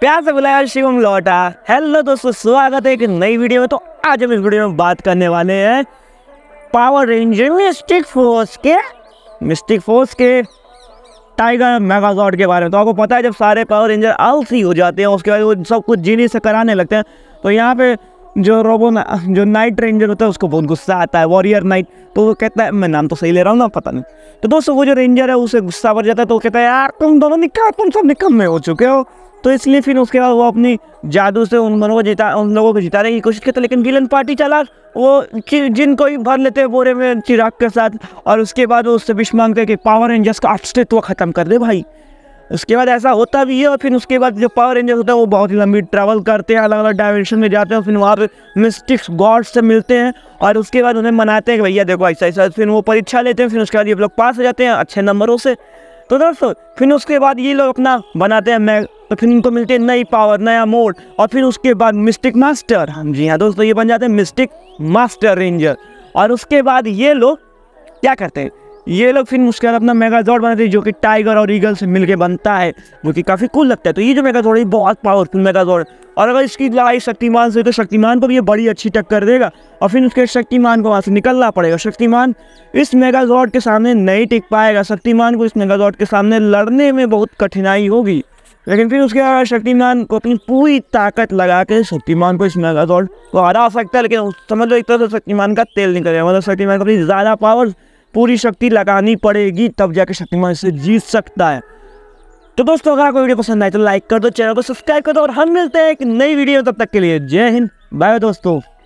प्यार से बुलाया शिवम लौटा हेलो दोस्तों स्वागत है एक नई वीडियो में तो आज हम इस वीडियो में बात करने वाले हैं पावर रेंजर मिस्टिक फोर्स के मिस्टिक फोर्स के टाइगर मेगाजॉर्ड के बारे में तो आपको पता है जब सारे पावर रेंजर आलसी हो जाते हैं उसके बाद वो सब कुछ जीने से कराने लगते हैं तो यहाँ पे जो रोबो जो नाइट रेंजर होता है उसको बहुत गुस्सा आता है वॉरियर नाइट तो वो कहता है मैं नाम तो सही ले रहा हूँ ना पता नहीं तो दोस्तों वो जो रेंजर है उसे गुस्सा भर जाता है तो वो कहता है यार तुम दोनों निकल तुम सब निकम्मे हो चुके हो तो इसलिए फिर उसके बाद वो अपनी जादू से उन लोगों को जिता उन लोगों को जिताने की कोशिश करते लेकिन विलन पार्टी चला वो जिनको ही भर लेते हैं बोरे में चिराग के साथ और उसके बाद वो उससे विश मांगते हैं कि पावर रेंजर्स का अस्तित्व तो ख़त्म कर दे भाई उसके बाद ऐसा होता भी है और फिर उसके बाद जो पावर रेंजर्स होता है वो बहुत ही लंबी ट्रैवल करते हैं अलग अलग डायमेंशन में जाते हैं फिर वहाँ पर मिस्टिक्स गॉड्स से मिलते हैं और उसके बाद उन्हें मनाते हैं कि भैया देखो ऐसा ऐसा फिर वो परीक्षा लेते हैं फिर उसके बाद ये लोग पास हो जाते हैं अच्छे नंबरों से तो दोस्तों फिर उसके बाद ये लोग अपना बनाते हैं मैग तो फिर इनको मिलते हैं नई पावर नया मोड और फिर उसके बाद मिस्टिक मास्टर हम जी हाँ दोस्तों ये बन जाते हैं मिस्टिक मास्टर रेंजर और उसके बाद ये लोग क्या करते हैं ये लोग फिर उसके बाद अपना मेगाजॉड बनाते हैं जो कि टाइगर और ईगल से मिलके बनता है जो कि काफ़ी कूल लगता है तो ये जो मेगाजॉड है बहुत पावरफुल मेगाजॉड और अगर इसकी लड़ाई शक्तिमान से तो शक्तिमान को भी ये बड़ी अच्छी टक्कर देगा और फिर उसके शक्तिमान को वहाँ से निकलना पड़ेगा शक्तिमान इस मेगाजॉड के सामने नहीं टिक पाएगा शक्तिमान को इस मेगाजॉड के सामने लड़ने में बहुत कठिनाई होगी लेकिन फिर उसके बाद शक्तिमान को अपनी पूरी ताकत लगा के शक्तिमान को इस मेगाजॉड को हरा सकता है लेकिन समझ लो एक तरह से शक्तिमान का तेल निकल जाएगा मतलब शक्तिमान को अपनी ज़्यादा पावर पूरी शक्ति लगानी पड़ेगी तब जाके शक्तिमान इसे जीत सकता है तो दोस्तों अगर आपको वीडियो पसंद आए तो लाइक कर दो चैनल को सब्सक्राइब कर दो और हम मिलते हैं एक नई वीडियो तब तक के लिए जय हिंद बाय दोस्तों